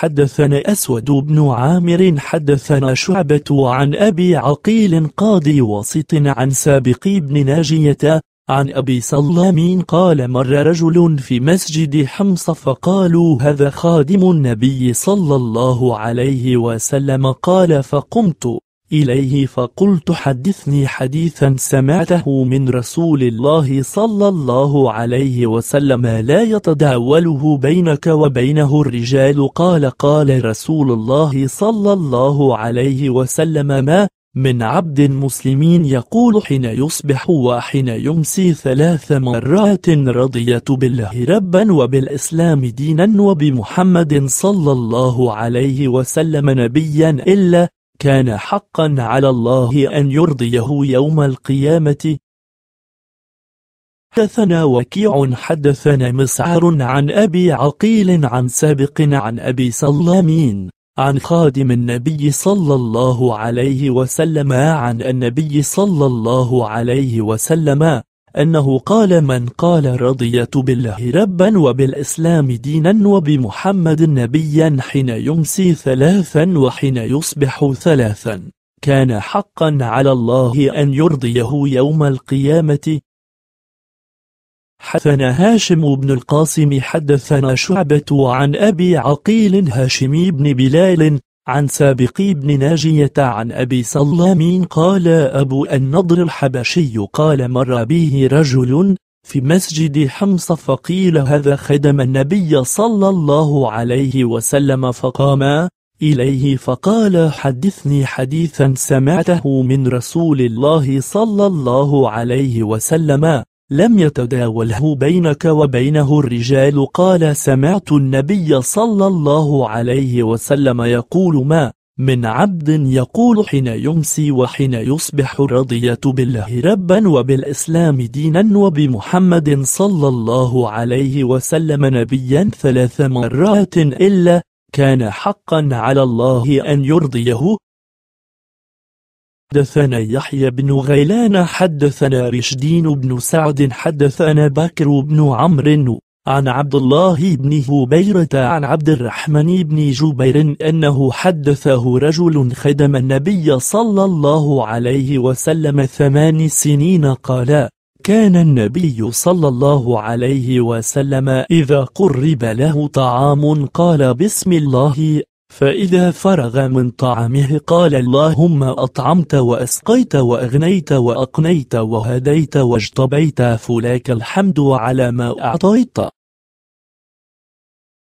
حدثنا أسود بن عامر حدثنا شعبة عن أبي عقيل قاضي وسط عن سابق بن ناجية عن أبي سلامين قال مر رجل في مسجد حمص فقالوا هذا خادم النبي صلى الله عليه وسلم قال فقمت إليه فقلت حدثني حديثا سمعته من رسول الله صلى الله عليه وسلم لا يتداوله بينك وبينه الرجال قال قال رسول الله صلى الله عليه وسلم ما من عبد مسلمين يقول حين يصبح وحين يمسي ثلاث مرات رضيت بالله ربا وبالإسلام دينا وبمحمد صلى الله عليه وسلم نبيا إلا كان حقا على الله أن يرضيه يوم القيامة حدثنا وكيع حدثنا مسعر عن أبي عقيل عن سابق عن أبي سلامين عن خادم النبي صلى الله عليه وسلم عن النبي صلى الله عليه وسلم أنه قال من قال رضيت بالله ربا وبالإسلام دينا وبمحمد نبيا حين يمسي ثلاثا وحين يصبح ثلاثا كان حقا على الله أن يرضيه يوم القيامة حدثنا هاشم بن القاسم حدثنا شعبة عن أبي عقيل هاشمي بن بلال عن سابقي بن ناجية عن أبي سلامين قال أبو النضر الحبشي قال مر به رجل في مسجد حمص فقيل هذا خدم النبي صلى الله عليه وسلم فقام إليه فقال حدثني حديثا سمعته من رسول الله صلى الله عليه وسلم لم يتداوله بينك وبينه الرجال قال سمعت النبي صلى الله عليه وسلم يقول ما من عبد يقول حين يمسي وحين يصبح رضية بالله ربا وبالإسلام دينا وبمحمد صلى الله عليه وسلم نبيا ثلاث مرات إلا كان حقا على الله أن يرضيه حدثنا يحيى بن غيلان حدثنا رشدين بن سعد حدثنا بكر بن عمرو عن عبد الله بن هبيرة عن عبد الرحمن بن جبير أنه حدثه رجل خدم النبي صلى الله عليه وسلم ثمان سنين قال كان النبي صلى الله عليه وسلم إذا قرب له طعام قال بسم الله فإذا فرغ من طعامه قال اللهم أطعمت وأسقيت وأغنيت وأقنيت وهديت واجتبيت فلك الحمد على ما أعطيت